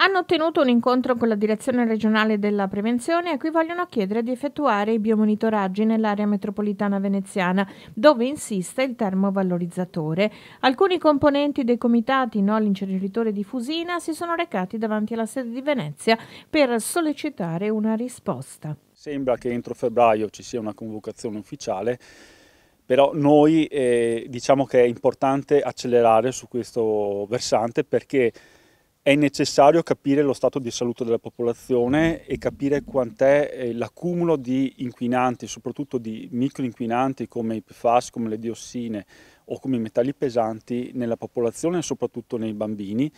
Hanno ottenuto un incontro con la Direzione regionale della prevenzione a cui vogliono chiedere di effettuare i biomonitoraggi nell'area metropolitana veneziana, dove insiste il termovalorizzatore. Alcuni componenti dei comitati No all'inceneritore di Fusina si sono recati davanti alla sede di Venezia per sollecitare una risposta. Sembra che entro febbraio ci sia una convocazione ufficiale però noi eh, diciamo che è importante accelerare su questo versante perché è necessario capire lo stato di salute della popolazione e capire quant'è eh, l'accumulo di inquinanti, soprattutto di microinquinanti come i PFAS, come le diossine o come i metalli pesanti nella popolazione e soprattutto nei bambini,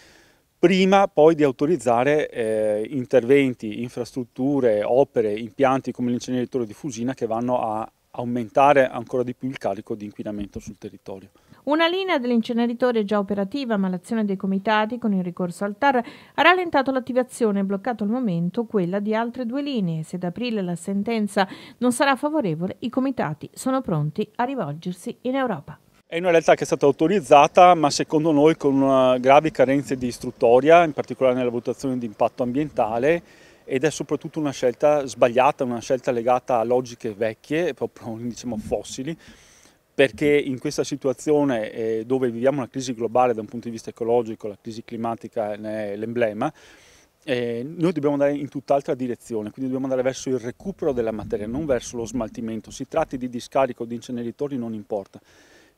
prima poi di autorizzare eh, interventi, infrastrutture, opere, impianti come l'inceneritore di Fusina che vanno a aumentare ancora di più il carico di inquinamento sul territorio. Una linea dell'inceneritore già operativa, ma l'azione dei comitati con il ricorso al TAR ha rallentato l'attivazione e bloccato al momento quella di altre due linee. Se ad aprile la sentenza non sarà favorevole, i comitati sono pronti a rivolgersi in Europa. È una realtà che è stata autorizzata, ma secondo noi con gravi carenze di istruttoria, in particolare nella valutazione di impatto ambientale, ed è soprattutto una scelta sbagliata, una scelta legata a logiche vecchie, proprio diciamo fossili, perché in questa situazione eh, dove viviamo una crisi globale da un punto di vista ecologico, la crisi climatica è l'emblema, eh, noi dobbiamo andare in tutt'altra direzione, quindi dobbiamo andare verso il recupero della materia, non verso lo smaltimento. Si tratti di discarico o di inceneritori, non importa.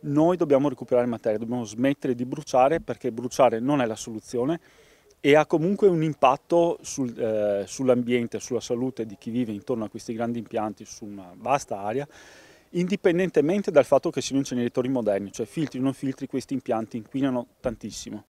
Noi dobbiamo recuperare materia, dobbiamo smettere di bruciare perché bruciare non è la soluzione, e ha comunque un impatto sul, eh, sull'ambiente, sulla salute di chi vive intorno a questi grandi impianti su una vasta area, indipendentemente dal fatto che siano inceneritori moderni, cioè filtri o non filtri, questi impianti inquinano tantissimo.